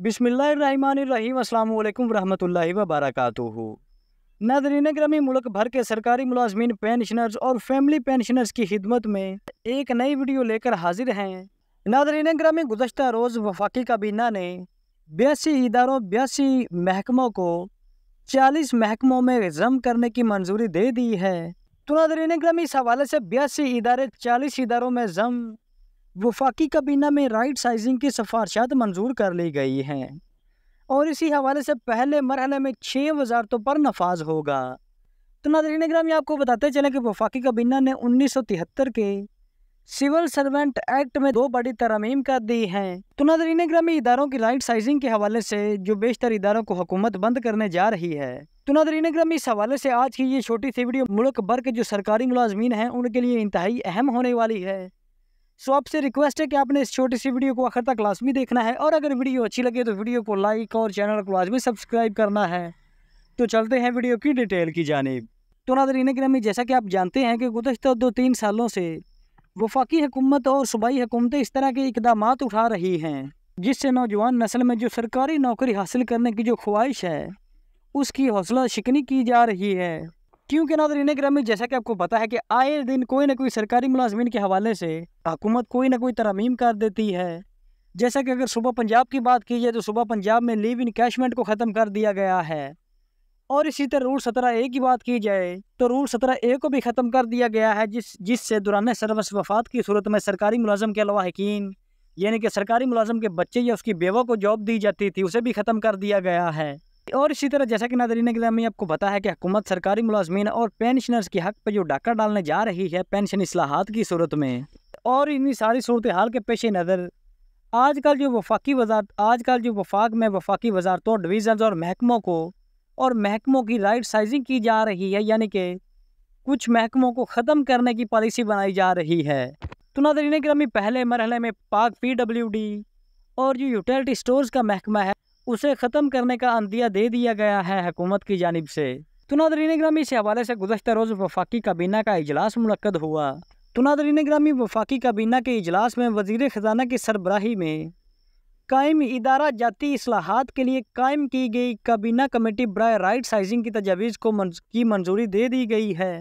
बिसमीम अल्लाम वरहमल वबरक नादरीन ग्रामी मुल्क भर के सरकारी मुलाजमीन पेंशनर्स और फैमिली पेंशनर्स की खिदमत में एक नई वीडियो लेकर हाजिर हैं नादरीन ग्रामी गुजशत रोज़ वफाकी काबीना ने बयासी इदारों बयासी महकमों को चालीस महकमों में जम करने की मंजूरी दे दी है तो नादरीन ग्रामी इस हवाले से बयासी इदारे चालीस इदारों में जम वफाकी काबीना में राइट साइजिंग की सिफारशात मंजूर कर ली गई हैं और इसी हवाले से पहले मरहले में छः वजारतों पर नफाज होगा तो नादरीन ग्राम ये आपको बताते चलें कि वफाकी काबीना ने उन्नीस सौ तिहत्तर के सिविल सर्वेंट एक्ट में दो बड़ी तरमीम कर दी हैं तो नादरीन ग्रामी इदारों की राइट साइजिंग के हवाले से जो बेशतर इदारों को हुकूमत बंद करने जा रही है तो नादरीन ग्रामी इस हवाले से आज की ये छोटी सी वीडियो मुल्क भर के जो सरकारी मुलाजमीन हैं उनके लिए इंतहाई अहम होने वाली है सो आपसे रिक्वेस्ट है कि आपने इस छोटी सी वीडियो को आखिर तक में देखना है और अगर वीडियो अच्छी लगे तो वीडियो को लाइक और चैनल को लाजमी सब्सक्राइब करना है तो चलते हैं वीडियो की डिटेल की जानब तो नादरीन क्रमी जैसा कि आप जानते हैं कि गुजशत दो तीन सालों से वफाकी हुकूमत और सूबाई हुकूमतें इस तरह के इकदाम उठा रही हैं जिससे नौजवान नस्ल में जो सरकारी नौकरी हासिल करने की जो ख्वाहिश है उसकी हौसला शिकनी की जा रही है क्योंकि ना नादरीन ग्रामीण जैसा कि आपको पता है कि आए दिन कोई ना कोई सरकारी मुलाजमीन के हवाले से हुकूमत कोई ना कोई तरमीम कर देती है जैसा कि अगर सुबह पंजाब की बात की जाए तो सुबह पंजाब में लिव इन कैशमेंट को ख़त्म कर दिया गया है और इसी तरह रूल सत्रह ए की बात की जाए तो रूल सत्रह ए को भी ख़त्म कर दिया गया है जिस जिससे दुरान सरबस वफात की सूरत में सरकारी मुलाजम के अलावा यकीन यानी कि सरकारी मुलाजम के बच्चे या उसकी बेवा को जॉब दी जाती थी उसे भी ख़त्म कर दिया गया है और इसी तरह जैसा कि नादरीन के आपको बताया कि हुकूमत सरकारी मुलाजमीन और पेंशनर्स के हक पर जो डाका डालने जा रही है पेंशन असलाहत की सूरत में और इन्हीं सारी सूरत हाल के पेश नज़र आजकल जो वफाकी वजारत आजकल जो वफाक में वफाकी वजारतों डिवीज़न और महकमों को और महकमों की राइट साइजिंग की जा रही है यानी कि कुछ महकमों को ख़त्म करने की पॉलिसी बनाई जा रही है तो नादरीन गिलामी पहले मरहले में पाक पी डब्ल्यू डी और जो यूटिलिटी स्टोर्स का महकमा है उसे ख़त्म करने का अंदिया दे दिया गया है हकूमत की जानब से तो नादरीन ग्रामी इस हवाले से गुजशत रोज़ वफाकी काबीना का इजलास मनक़द हुआ तो नादरीन ग्रामी वफाकी काबीना के इजलास में वजीर ख़जाना की सरबराही में कायम इदारा जाती असलाहत के लिए कायम की गई काबीना कमेटी ब्राय राइट साइजिंग की तजावीज़ को मंज, की मंजूरी दे दी गई है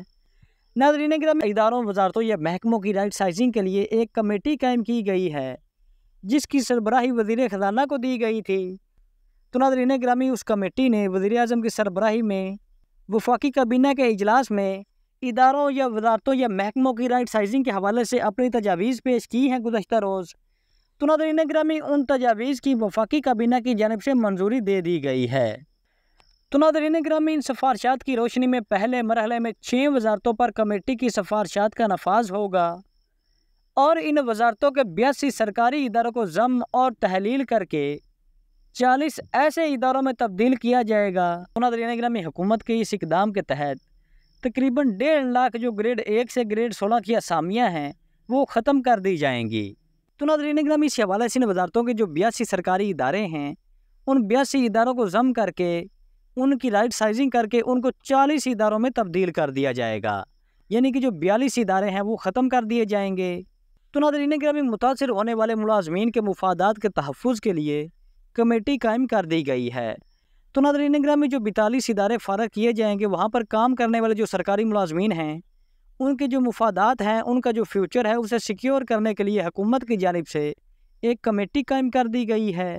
नादरीन ग्रामी इदारों वजारतों या महकमों की राइट साइजिंग के लिए एक कमेटी कायम की गई है जिसकी सरबराही वजीर ख़जाना को दी गई थी तो नादरीन ग्रामी उस कमेटी ने वज़ी अजम की सरबराही में वफाकी काबीना के अजलास में इदारों या वजारतों या महकमों की राइट साइजिंग के हवाले से अपनी तजावीज़ पेश की हैं गुजशत रोज़ तो नादरीन ग्रामी उन तजावीज़ की वफाकी काबीना की जानब से मंजूरी दे दी गई है तो नादरीन ग्रामी इन सफारशात की रोशनी में पहले मरहले में छः वजारतों पर कमेटी की सफारशात का नफाज होगा और इन वजारतों के बयासी सरकारी इदारों को जम और तहलील करके चालीस ऐसे इदारों में तब्दील किया जाएगा सोना नगर में हुकूमत के इस इकदाम के तहत तकरीबन डेढ़ लाख जो ग्रेड एक से ग्रेड सोलह की असामियाँ हैं वो ख़त्म कर दी जाएंगी तो नगर तो में इस हवाले से वजारतों के जो बयासी सरकारी इदारे हैं उन बयासी इदारों को जम करके उनकी राइट साइजिंग करके उनको चालीस इदारों में तब्दील कर दिया जाएगा यानी कि जो बयालीस इदारे हैं वो ख़त्म कर दिए जाएंगे तो नादरीन ग्रामी मुतासर होने वाले मुलाजमीन के मुफादात के तहफ़ के लिए कमेटी कायम कर दी गई है तो नादरीन निगरान में जो बैतालीस इदारे फ़ारग किए जाएंगे वहाँ पर काम करने वाले जो सरकारी मुलाजमीन हैं उनके जो मुफादात हैं उनका जो फ्यूचर है उसे सिक्योर करने के लिए हुकूमत की जानब से एक कमेटी कायम कर दी गई है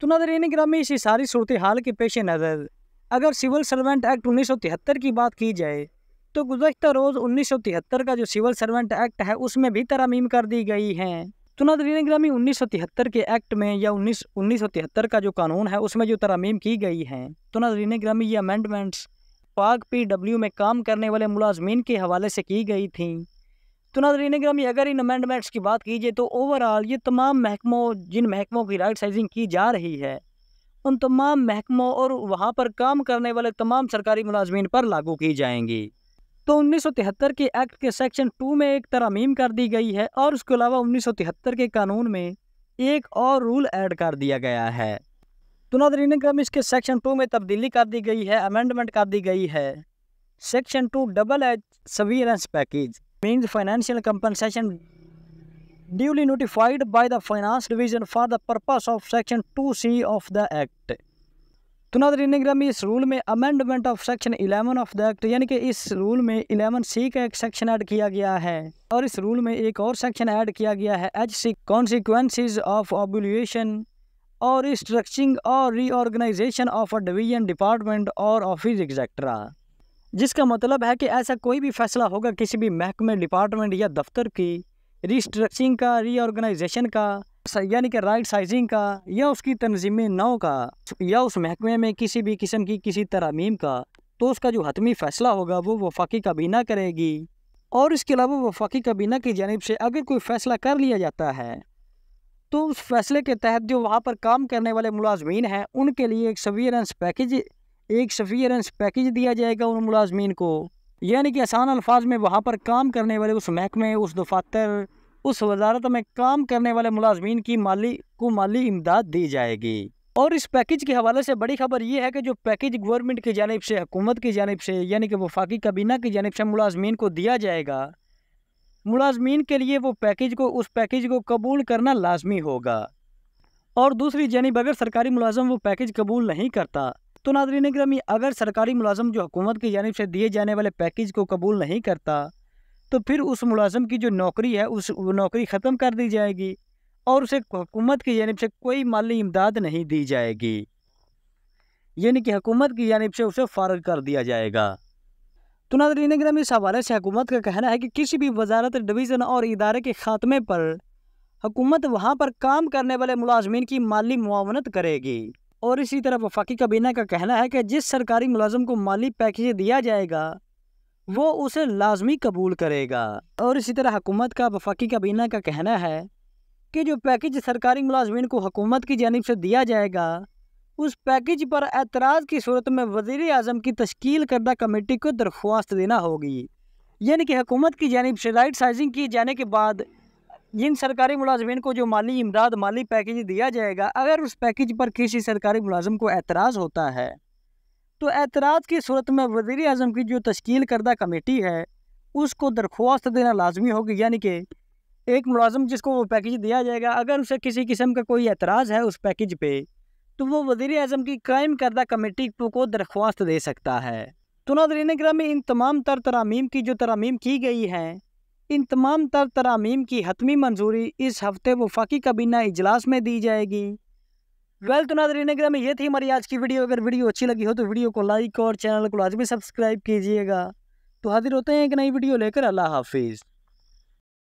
तो नादरीन में इसी सारी सूरत हाल के पेश नज़र अगर सिविल सर्वेंट एक्ट उन्नीस सौ तिहत्तर की बात की जाए तो गुजशत रोज़ उन्नीस सौ तिहत्तर का जो सिविल सर्वेंट एक्ट है उसमें भी तरामीम कर दी गई हैं चुनाव दलील गिरामी उन्नीस के एक्ट में या उन्नीस उन्नीस का जो कानून है उसमें जो तरामीम की गई हैं चुनाव दलील ग्रामी ये अमेंडमेंट्स पाक पीडब्ल्यू में काम करने वाले मुलाजमीन के हवाले से की गई थी तो नाजरीन ग्रामी अगर इन अमेंडमेंट्स की बात कीजिए तो ओवरऑल ये तमाम महकमों जिन महकमों की राइट साइजिंग की जा रही है उन तमाम महकमों और वहाँ पर काम करने वाले तमाम सरकारी मुलाजमीन पर लागू की जाएंगी तो 1973 के एक्ट के सेक्शन टू में एक तरमीम कर दी गई है और उसके अलावा 1973 के कानून में एक और रूल ऐड कर दिया गया है तो नादरीन क्रम इसके सेक्शन टू में तब्दीली कर दी गई है अमेंडमेंट कर दी गई है section two double H severance package means financial compensation duly notified by the finance division for the purpose of section two C of the act तो नाजरीन ग्राम इस रूल में amendment of section 11 of the act यानी कि इस rule में 11 सी का एक सेक्शन ऐड किया गया है और इस रूल में एक और सेक्शन ऐड किया गया है H C consequences of abolition और स्ट्रक्चरिंग और reorganisation of a division department और ऑफिस एग्जैक्ट्रा जिसका मतलब है कि ऐसा कोई भी फैसला होगा किसी भी महकमे डिपार्टमेंट या दफ्तर की रिस्ट्रक्चरिंग का रीऑर्गेनाइजेशन का यानी कि राइट साइजिंग का या उसकी तनजीम नाव का या उस महकमे में किसी भी किस्म की किसी तरामीम का तो उसका जो हतमी फैसला होगा वो वफाकी काबीना करेगी और इसके अलावा वफाकी काबीना की जानब से अगर कोई फ़ैसला कर लिया जाता है तो उस फैसले के तहत जो वहाँ पर काम करने वाले मुलाजमीन हैं उनके लिए एक सवियरेंस पैकेज एक सवियरेंस पैकेज दिया जाएगा उन मुलाजमीन को यानी कि आसान अल्फाज में वहाँ पर काम करने वाले उस महकमे उस दफातर उस वजारत में काम करने वाले मुलाजमीन की माली को माली इमदाद दी जाएगी और इस पैकेज के हवाले से बड़ी खबर यह है कि जो पैकेज गवर्नमेंट की जानब से हुकूमत की जानब से यानी कि वफाकी काबीना की जानब से मुलाजमीन को दिया जाएगा मुलाजमीन के लिए वो पैकेज को उस पैकेज को कबूल करना लाजमी होगा और दूसरी जानब अगर सरकारी मुलाजम वो पैकेज कबूल नहीं करता तो नादरी ग्रामी अगर सरकारी मुलाजम जो हुकूमत की जानब से दिए जाने वाले पैकेज को कबूल नहीं करता तो फिर उस मुलाजम की जो नौकरी है उस नौकरी ख़त्म कर दी जाएगी और उसे हुकूमत की जानब से कोई माली इमदाद नहीं दी जाएगी यानी कि हुकूमत की जानब से उसे फारग कर दिया जाएगा तो नादरीन ग्राम इस हवाले से हुकूमत का कहना है कि किसी भी वजारत डिवीज़न और इदारे के ख़ात्मे पर हुकूमत वहाँ पर काम करने वाले मुलाजमीन की माली मुआवनत करेगी और इसी तरह वफाकी काबीना का कहना है कि जिस सरकारी मुलाजम को माली पैकेज दिया जाएगा वो उसे लाजमी कबूल करेगा और इसी तरह हुकूमत का वफाकी काबीना का कहना है कि जो पैकेज सरकारी मुलाजमीन को हुकूमत की जानब से दिया जाएगा उस पैकेज पर एतराज़ की सूरत में वजीर अजम की तश्कील करदा कमेटी को दरख्वास्त देना होगी यानी कि हुकूमत की जानब से राइट साइजिंग किए जाने के बाद जिन सरकारी मुलाजमीन को जो माली इमदाद माली पैकेज दिया जाएगा अगर उस पैकेज पर किसी सरकारी मुलाजम को एतराज़ होता है तो एतराज़ की सूरत में वज़ी अजम की जो तश्कील करदा कमेटी है उसको दरख्वास्त देना लाजमी होगी यानी कि एक मुलाजम जिसको वो पैकेज दिया जाएगा अगर उसे किसी किस्म का कोई एतराज़ है उस पैकेज पर तो वो वजीर अजम की कायम करदा कमेटी को दरख्वास्त दे सकता है तो नादरीन ग्राम में इन तमाम तर तरामीम की जो तरामीम की गई हैं इन तमाम तर तरामीम की हतमी मंजूरी इस हफ्ते वफाकी काबीना इजलास में दी जाएगी वेल तो नगर में ये थी हमारी आज की वीडियो अगर वीडियो अच्छी लगी हो तो वीडियो को लाइक और चैनल को लाजमी सब्सक्राइब कीजिएगा तो हाजिर होते हैं एक नई वीडियो लेकर अल्लाह हाफिज़